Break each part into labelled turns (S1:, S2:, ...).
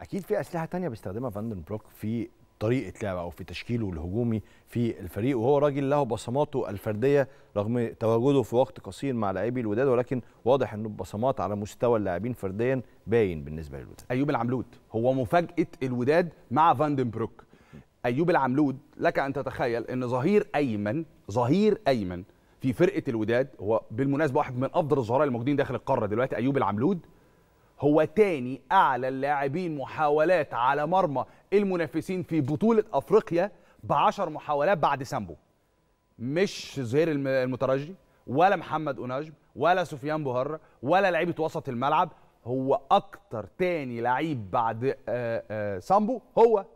S1: اكيد في اسلحه تانية بيستخدمها فاندن بروك في طريقه لعبه او في تشكيله الهجومي في الفريق وهو راجل له بصماته الفرديه رغم تواجده في وقت قصير مع لاعبي الوداد ولكن واضح انه البصمات على مستوى اللاعبين فرديا باين بالنسبه للوداد ايوب العملود هو مفاجاه الوداد مع فاندن بروك ايوب العملود لك ان تتخيل ان ظهير ايمن ظهير ايمن في فرقه الوداد هو بالمناسبه واحد من افضل الظهراء الموجودين داخل القاره دلوقتي ايوب العملود هو تاني أعلى اللاعبين محاولات على مرمى المنافسين في بطولة أفريقيا 10 محاولات بعد سامبو مش زهير المترجي ولا محمد اوناجم ولا سفيان بوهر ولا لعيبة وسط الملعب هو أكتر تاني لعيب بعد آآ آه، آآ آه، سامبو هو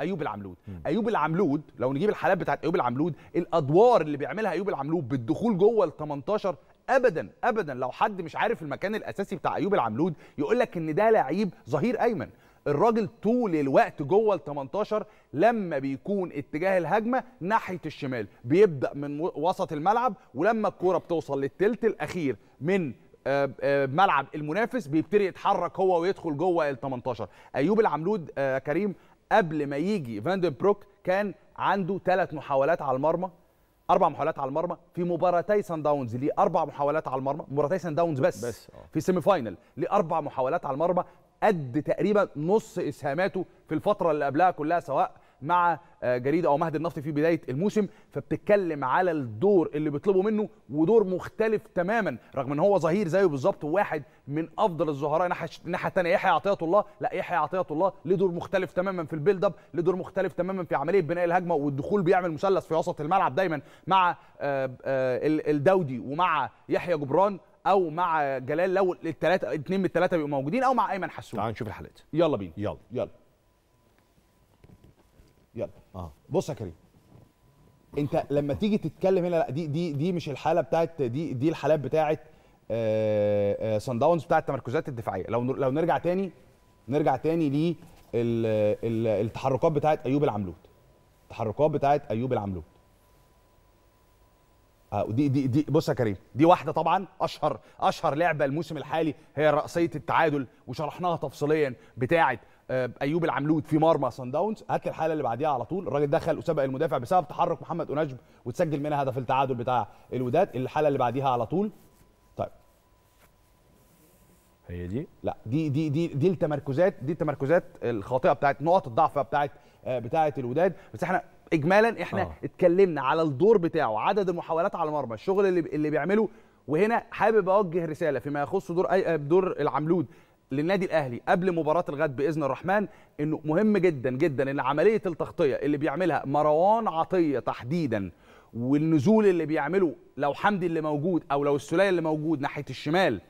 S1: ايوب العملود م. ايوب العملود لو نجيب الحالات بتاعت ايوب العملود الادوار اللي بيعملها ايوب العملود بالدخول جوه ال 18 ابدا ابدا لو حد مش عارف المكان الاساسي بتاع ايوب العملود يقول لك ان ده لعيب ظهير ايمن الراجل طول الوقت جوه ال 18 لما بيكون اتجاه الهجمه ناحيه الشمال بيبدا من وسط الملعب ولما الكوره بتوصل للثلث الاخير من آه، آه، ملعب المنافس بيبتدي يتحرك هو ويدخل جوه ال 18 ايوب العملود آه، كريم قبل ما يجي فاندن بروك كان عنده ثلاث محاولات على المرمى اربع محاولات على المرمى في مباراتي سان داونز ليه اربع محاولات على المرمى مباراتي سان داونز بس, بس آه. في سيمي فاينل ليه اربع محاولات على المرمى قد تقريبا نص اسهاماته في الفتره اللي قبلها كلها سواء مع آه، جريده او مهد النفط في بدايه الموسم فبتتكلم على الدور اللي بيطلبوا منه ودور مختلف تماما رغم ان هو ظهير زيه بالظبط واحد من افضل الظهراء ناحيه الناحيه الثانيه يحيى عطيه الله لا يحيى عطيه الله له دور مختلف تماما في البيلد اب له دور مختلف تماما في عمليه بناء الهجمه والدخول بيعمل مثلث في وسط الملعب دايما مع آه، آه، الدودي ومع يحيى جبران او مع جلال لو الثلاثه اثنين من الثلاثه بيبقوا موجودين او مع ايمن حسون تعال نشوف الحلقات يلا بينا يلا يلا يلا اه بص يا كريم انت لما تيجي تتكلم هنا لا دي دي دي مش الحاله بتاعت دي دي الحالات بتاعت سان آه، داونز آه، بتاعت التمركزات الدفاعيه لو لو نرجع تاني نرجع تاني للتحركات بتاعت ايوب العملوت التحركات بتاعت ايوب العملوت آه دي دي دي بص يا كريم دي واحده طبعا اشهر اشهر لعبه الموسم الحالي هي رأسيه التعادل وشرحناها تفصيليا بتاعت آه، ايوب العملود في مرمى سان داونز هات الحاله اللي بعديها على طول الراجل دخل وسبق المدافع بسبب تحرك محمد اوناجب وتسجل منها هدف التعادل بتاع الوداد الحاله اللي بعديها على طول طيب هي دي لا دي دي دي دي التمركزات دي التمركزات الخاطئه بتاعت نقط الضعف بتاعت آه، بتاعت الوداد بس احنا اجمالا احنا آه. اتكلمنا على الدور بتاعه عدد المحاولات على المرمى الشغل اللي اللي بيعمله وهنا حابب اوجه رساله فيما يخص دور أي آه، دور العملود للنادي الاهلي قبل مباراه الغد باذن الرحمن انه مهم جدا جدا ان عمليه التغطيه اللي بيعملها مروان عطيه تحديدا والنزول اللي بيعمله لو حمدي اللي موجود او لو السوليه اللي موجود ناحيه الشمال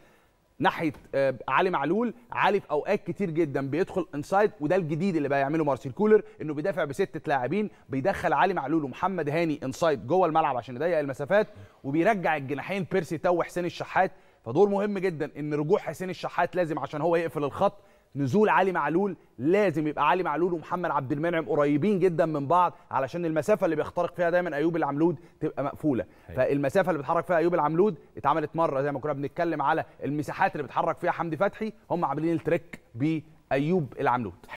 S1: ناحيه آه، علي معلول علي في اوقات كتير جدا بيدخل انسايد وده الجديد اللي بقى يعمله مارسيل كولر انه بيدافع بسته لاعبين بيدخل علي معلول ومحمد هاني انسايد جوه الملعب عشان يضيق المسافات وبيرجع الجناحين بيرسي تو وحسين الشحات فدور مهم جدا ان رجوع حسين الشحات لازم عشان هو يقفل الخط نزول علي معلول لازم يبقى علي معلول ومحمد عبد المنعم قريبين جدا من بعض علشان المسافه اللي بيخترق فيها دايما ايوب العملود تبقى مقفوله هي. أيوه. فالمسافه اللي بيتحرك فيها ايوب العملود اتعملت مره زي ما كنا بنتكلم على المساحات اللي بيتحرك فيها حمدي فتحي هم عاملين التريك بايوب العملود